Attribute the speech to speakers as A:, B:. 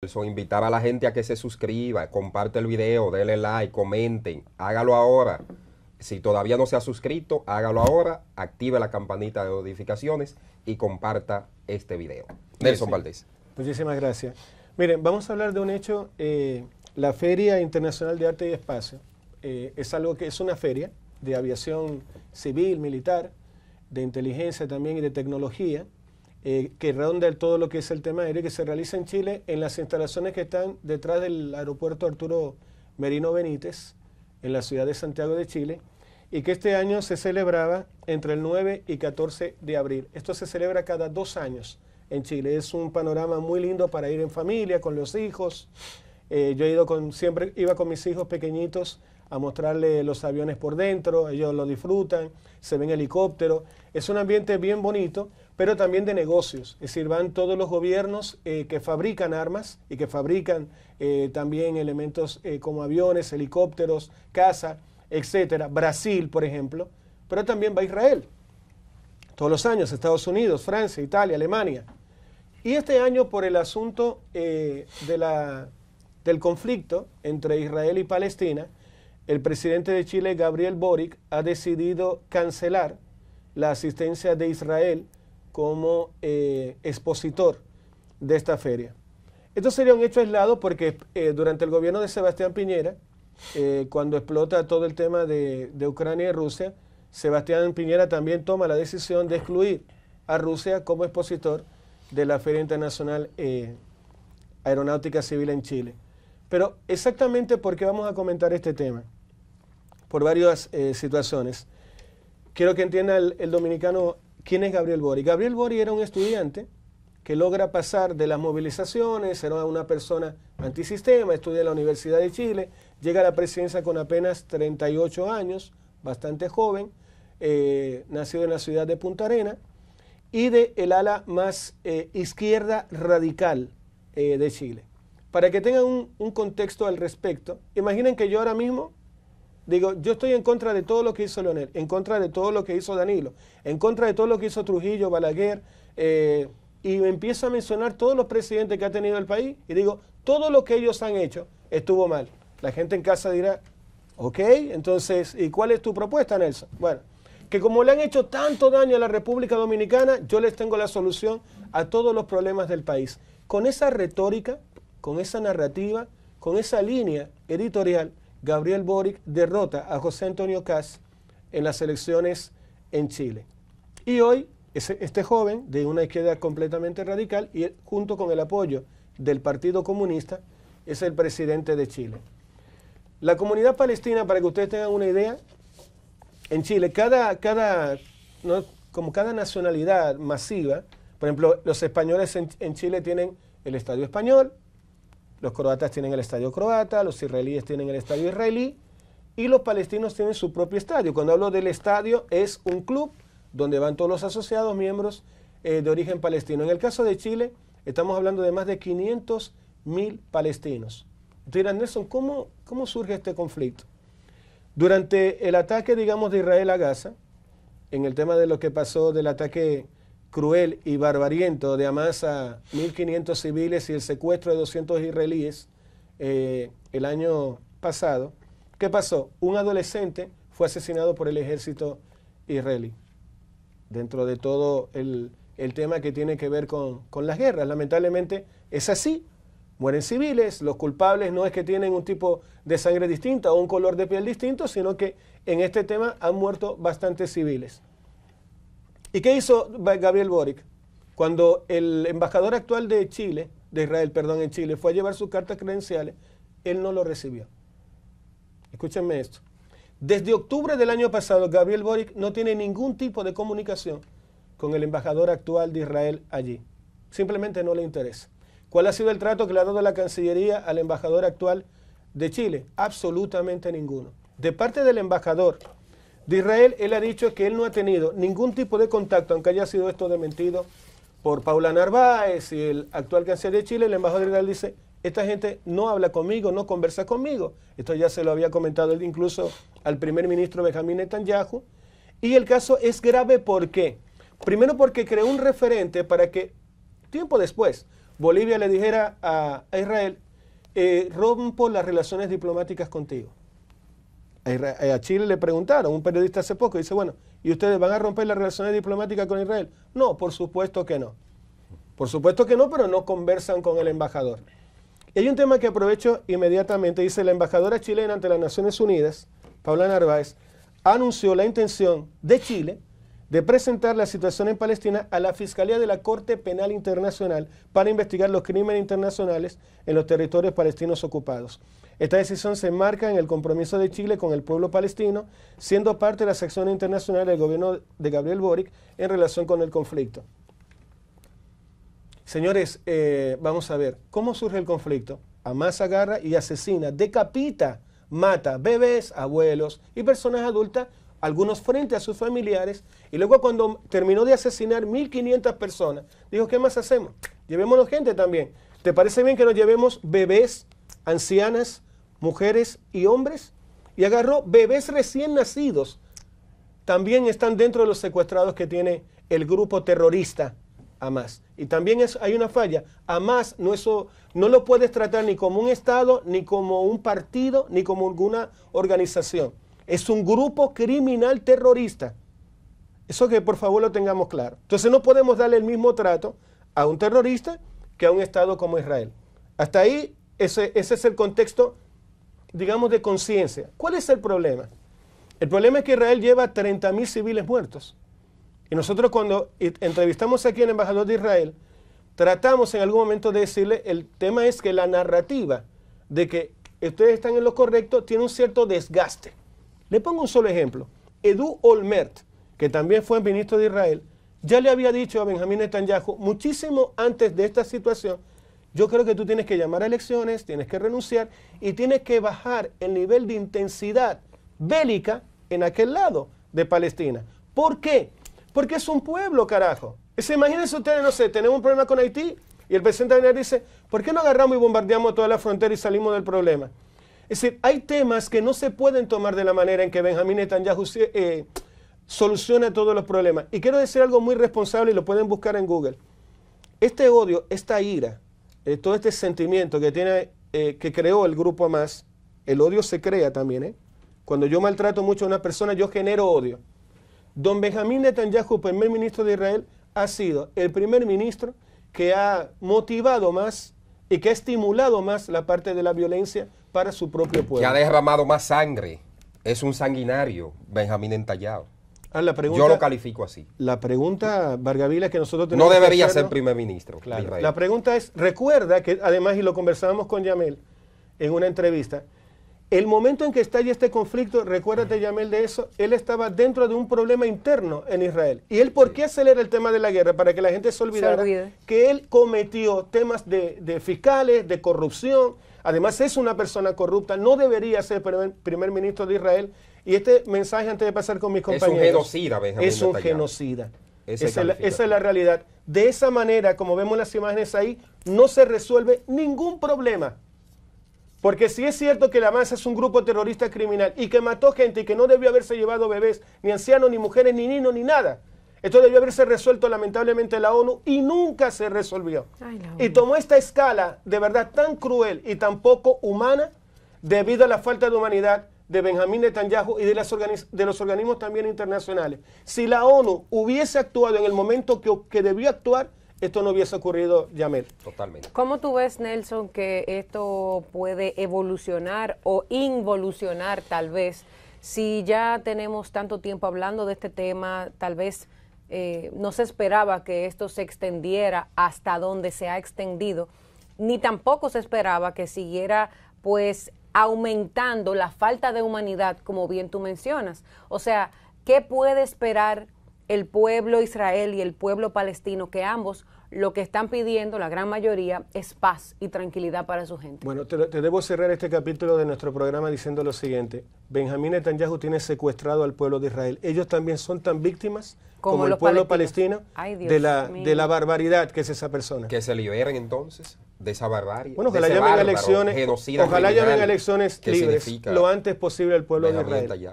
A: Nelson, invitar a la gente a que se suscriba, comparte el video, denle like, comenten, hágalo ahora. Si todavía no se ha suscrito, hágalo ahora, active la campanita de notificaciones y comparta este video. Nelson Valdés. Muchísimas gracias. Miren, vamos a hablar de un hecho, eh, la Feria Internacional de Arte y Espacio. Eh, es algo que es una feria de aviación civil, militar, de inteligencia también y de tecnología eh, que redonda todo lo que es el tema aéreo que se realiza en Chile en las instalaciones que están detrás del aeropuerto Arturo Merino Benítez, en la ciudad de Santiago de Chile, y que este año se celebraba entre el 9 y 14 de abril. Esto se celebra cada dos años en Chile. Es un panorama muy lindo para ir en familia, con los hijos. Eh, yo he ido con, siempre iba con mis hijos pequeñitos a mostrarle los aviones por dentro, ellos lo disfrutan, se ven helicópteros, es un ambiente bien bonito, pero también de negocios, es decir, van todos los gobiernos eh, que fabrican armas y que fabrican eh, también elementos eh, como aviones, helicópteros, caza, etcétera, Brasil, por ejemplo, pero también va Israel, todos los años, Estados Unidos, Francia, Italia, Alemania. Y este año, por el asunto de la, del conflicto entre Israel y Palestina, el presidente de Chile, Gabriel Boric, ha decidido cancelar la asistencia de Israel como eh, expositor de esta feria. Esto sería un hecho aislado porque eh, durante el gobierno de Sebastián Piñera, eh, cuando explota todo el tema de, Ucrania y Rusia, Sebastián Piñera también toma la decisión de excluir a Rusia como expositor de la Feria Internacional Aeronáutica Civil en Chile. Pero exactamente por qué vamos a comentar este tema por varias eh, situaciones. Quiero que entienda el, dominicano quién es Gabriel Bori. Gabriel Bori era un estudiante que logra pasar de las movilizaciones, era una persona antisistema, estudia en la Universidad de Chile, llega a la presidencia con apenas 38 años, bastante joven, eh, nacido en la ciudad de Punta Arena, y de el ala más eh, izquierda radical de Chile. Para que tengan un contexto al respecto, imaginen que yo ahora mismo Digo, yo estoy en contra de todo lo que hizo Leonel, en contra de todo lo que hizo Danilo, en contra de todo lo que hizo Trujillo, Balaguer, eh, y empiezo a mencionar todos los presidentes que ha tenido el país y digo, todo lo que ellos han hecho estuvo mal. La gente en casa dirá, ok, entonces, ¿y cuál es tu propuesta, Nelson? Bueno, que como le han hecho tanto daño a la República Dominicana, yo les tengo la solución a todos los problemas del país. Con esa retórica, con esa narrativa, con esa línea editorial, Gabriel Boric derrota a José Antonio Kass en las elecciones en Chile. Y hoy este joven de una izquierda completamente radical y junto con el apoyo del Partido Comunista es el presidente de Chile. La comunidad palestina, para que ustedes tengan una idea, en Chile cada, cada, como cada nacionalidad masiva, por ejemplo, los españoles en Chile tienen el Estadio Español, los croatas tienen el estadio croata, los israelíes tienen el estadio israelí y los palestinos tienen su propio estadio. Cuando hablo del estadio es un club donde van todos los asociados miembros eh, de origen palestino. En el caso de Chile estamos hablando de más de 500 mil palestinos. Entonces dirán, Nelson, ¿cómo, ¿cómo surge este conflicto? Durante el ataque, digamos, de Israel a Gaza, en el tema de lo que pasó del ataque cruel y barbariento de Amasa, 1.500 civiles y el secuestro de 200 israelíes eh, el año pasado, ¿qué pasó? Un adolescente fue asesinado por el ejército israelí, dentro de todo el, tema que tiene que ver con las guerras. Lamentablemente es así, mueren civiles, los culpables no es que tienen un tipo de sangre distinta o un color de piel distinto, sino que en este tema han muerto bastantes civiles. ¿Y qué hizo Gabriel Boric? Cuando el embajador actual de Chile, de Israel, perdón, en Chile, fue a llevar sus cartas credenciales, él no lo recibió. Escúchenme esto. Desde octubre del año pasado, Gabriel Boric no tiene ningún tipo de comunicación con el embajador actual de Israel allí. Simplemente no le interesa. ¿Cuál ha sido el trato que le ha dado la Cancillería al embajador actual de Chile? Absolutamente ninguno. De parte del embajador de Israel, él ha dicho que él no ha tenido ningún tipo de contacto, aunque haya sido esto dementido por Paula Narváez y el actual canciller de Chile, el embajador de Israel dice, esta gente no habla conmigo, no conversa conmigo. Esto ya se lo había comentado él incluso al primer ministro Benjamin Netanyahu. Y el caso es grave porque, primero porque creó un referente para que tiempo después Bolivia le dijera a Israel, eh, rompo las relaciones diplomáticas contigo. Eh, a Chile le preguntaron, un periodista hace poco, dice, bueno, ¿y ustedes van a romper las relaciones diplomáticas con Israel? No, por supuesto que no. Por supuesto que no, pero no conversan con el embajador. Y hay un tema que aprovecho inmediatamente, dice la embajadora chilena ante las Naciones Unidas, Paula Narváez, anunció la intención de Chile de presentar la situación en Palestina a la Fiscalía de la Corte Penal Internacional para investigar los crímenes internacionales en los territorios palestinos ocupados. Esta decisión se enmarca en el compromiso de Chile con el pueblo palestino, siendo parte de la sección internacional del gobierno de Gabriel Boric en relación con el conflicto. Señores, eh, vamos a ver, ¿cómo surge el conflicto? Hamas agarra y asesina, decapita, mata bebés, abuelos y personas adultas, algunos frente a sus familiares, y luego cuando terminó de asesinar 1.500 personas, dijo, ¿qué más hacemos? Llevémonos gente también. ¿Te parece bien que nos llevemos bebés, ancianas, mujeres y hombres, y agarró bebés recién nacidos. También están dentro de los secuestrados que tiene el grupo terrorista Hamas. Y también hay una falla. Hamas no, no lo puedes tratar ni como un Estado, ni como un partido, ni como alguna organización. Es un grupo criminal terrorista. Eso que por favor lo tengamos claro. Entonces no podemos darle el mismo trato a un terrorista que a un Estado como Israel. Hasta ahí ese, ese es el contexto digamos, de conciencia. ¿Cuál es el problema? El problema es que Israel lleva 30.000 civiles muertos. Y nosotros cuando entrevistamos aquí al embajador de Israel, tratamos en algún momento de decirle, el tema es que la narrativa de que ustedes están en lo correcto tiene un cierto desgaste. Le pongo un solo ejemplo. Edu Olmert, que también fue ministro de Israel, ya le había dicho a Benjamín Netanyahu muchísimo antes de esta situación yo creo que tú tienes que llamar a elecciones, tienes que renunciar y tienes que bajar el nivel de intensidad bélica en aquel lado de Palestina. ¿Por qué? Porque es un pueblo, carajo. imagínense ustedes, no sé, tenemos un problema con Haití y el presidente Abinader dice, ¿por qué no agarramos y bombardeamos toda la frontera y salimos del problema? Es decir, hay temas que no se pueden tomar de la manera en que Benjamín Netanyahu eh, soluciona todos los problemas. Y quiero decir algo muy responsable y lo pueden buscar en Google. Este odio, esta ira, eh, todo este sentimiento que tiene, eh, que creó el grupo más, el odio se crea también, ¿eh? Cuando yo maltrato mucho a una persona, yo genero odio. Don Benjamín Netanyahu, primer ministro de Israel, ha sido el primer ministro que ha motivado más y que ha estimulado más la parte de la violencia para su propio pueblo. Que ha derramado más sangre. Es un sanguinario, Benjamín Entallado. Ah, la pregunta, Yo lo califico así. La pregunta, Vargavila, es que nosotros tenemos. No debería ser primer ministro. Claro. La pregunta es: recuerda que además, y lo conversábamos con Yamel en una entrevista, el momento en que estalla este conflicto, recuérdate, Yamel, de eso, él estaba dentro de un problema interno en Israel. ¿Y él por qué acelera el tema de la guerra? Para que la gente se olvidara que él cometió temas de fiscales, de corrupción, Además es una persona corrupta, no debería ser primer, ministro de Israel. Y este mensaje antes de pasar con mis compañeros. Es un genocida, Es un genocida. Esa es, la, realidad. De esa manera, como vemos las imágenes ahí, no se resuelve ningún problema. Porque si es cierto que la masa es un grupo terrorista criminal y que mató gente y que no debió haberse llevado bebés, ni ancianos, ni mujeres, ni niños, ni nada, esto debió haberse resuelto lamentablemente la ONU y nunca se resolvió. y tomó esta escala de verdad tan cruel y tan poco humana debido a la falta de humanidad de Benjamín Netanyahu y de, las de los organismos también internacionales. Si la ONU hubiese actuado en el momento que, que debió actuar, esto no hubiese ocurrido, Yamel. Totalmente. ¿Cómo tú ves, Nelson, que esto puede evolucionar o involucionar tal vez? Si ya tenemos tanto tiempo hablando de este tema, tal vez eh, no se esperaba que esto se extendiera hasta donde se ha extendido, ni tampoco se esperaba que siguiera pues aumentando la falta de humanidad, como bien tú mencionas. O sea, ¿qué puede esperar el pueblo Israel y el pueblo palestino que ambos lo que están pidiendo la gran mayoría es paz y tranquilidad para su gente. Bueno, te, debo cerrar este capítulo de nuestro programa diciendo lo siguiente. Benjamín Netanyahu tiene secuestrado al pueblo de Israel. Ellos también son tan víctimas como, el pueblo palestino de, la, de la barbaridad que es esa persona. Que se liberen entonces de esa barbarie. Bueno, ojalá llamen a elecciones, ojalá llamen elecciones libres lo antes posible al pueblo de Israel.